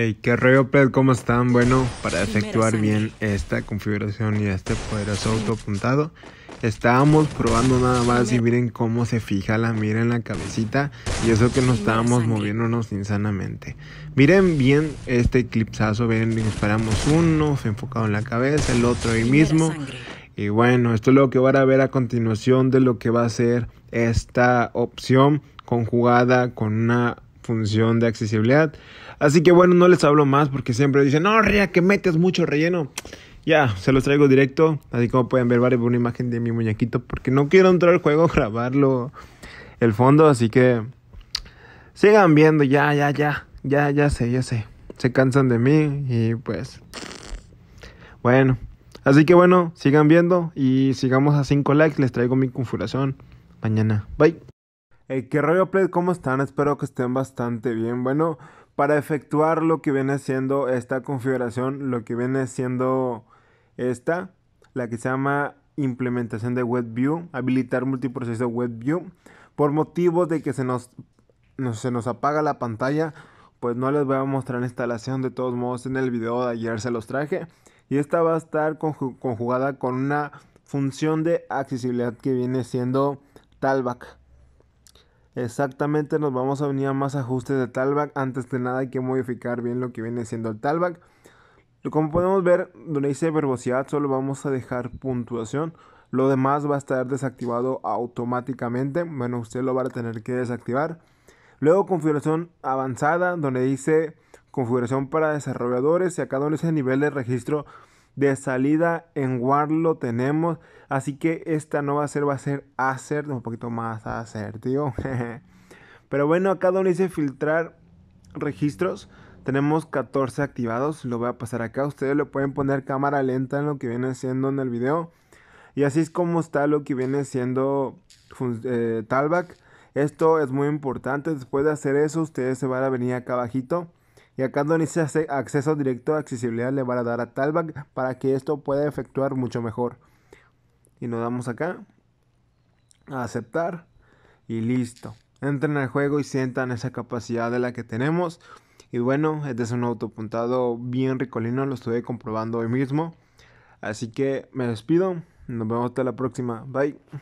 Hey, qué rollo, Pet, ¿cómo están? Bueno, para efectuar bien esta configuración y este poderoso auto-apuntado, estábamos probando nada más y miren cómo se fija la mira en la cabecita y eso que nos estábamos moviéndonos insanamente. Miren bien este clipsazo, ven, disparamos uno, enfocado en la cabeza, el otro ahí mismo. Y bueno, esto es lo que van a ver a continuación de lo que va a ser esta opción conjugada con una función de accesibilidad. Así que bueno, no les hablo más porque siempre dicen, no, Ria, que metes mucho relleno. Ya, se los traigo directo. Así como pueden ver, vale una imagen de mi muñequito porque no quiero entrar al juego, grabarlo el fondo. Así que sigan viendo, ya, ya, ya, ya, ya sé, ya sé. Se cansan de mí y pues... Bueno, así que bueno, sigan viendo y sigamos a 5 likes. Les traigo mi configuración mañana. Bye. Hey, eh, ¿Qué rollo, Play? ¿Cómo están? Espero que estén bastante bien. Bueno, para efectuar lo que viene siendo esta configuración, lo que viene siendo esta, la que se llama implementación de WebView, habilitar multiproceso WebView, por motivo de que se nos, no, se nos apaga la pantalla, pues no les voy a mostrar la instalación, de todos modos en el video de ayer se los traje, y esta va a estar conjugada con una función de accesibilidad que viene siendo Talback Exactamente, nos vamos a venir a más ajustes de talback. Antes de nada hay que modificar bien lo que viene siendo el talback. Como podemos ver, donde dice verbosidad solo vamos a dejar puntuación. Lo demás va a estar desactivado automáticamente. Bueno, usted lo va a tener que desactivar. Luego configuración avanzada, donde dice configuración para desarrolladores. Y acá donde dice nivel de registro, de salida en War lo tenemos. Así que esta no va a ser, va a ser hacer, un poquito más hacer, tío. Pero bueno, acá donde dice filtrar registros, tenemos 14 activados. Lo voy a pasar acá. Ustedes lo pueden poner cámara lenta en lo que viene siendo en el video. Y así es como está lo que viene siendo eh, Talback. Esto es muy importante. Después de hacer eso, ustedes se van a venir acá abajito y acá dice acceso directo a accesibilidad le van a dar a talbag para que esto pueda efectuar mucho mejor. Y nos damos acá a aceptar y listo. Entren al juego y sientan esa capacidad de la que tenemos. Y bueno, este es un autopuntado bien ricolino, lo estuve comprobando hoy mismo. Así que me despido, nos vemos hasta la próxima, bye.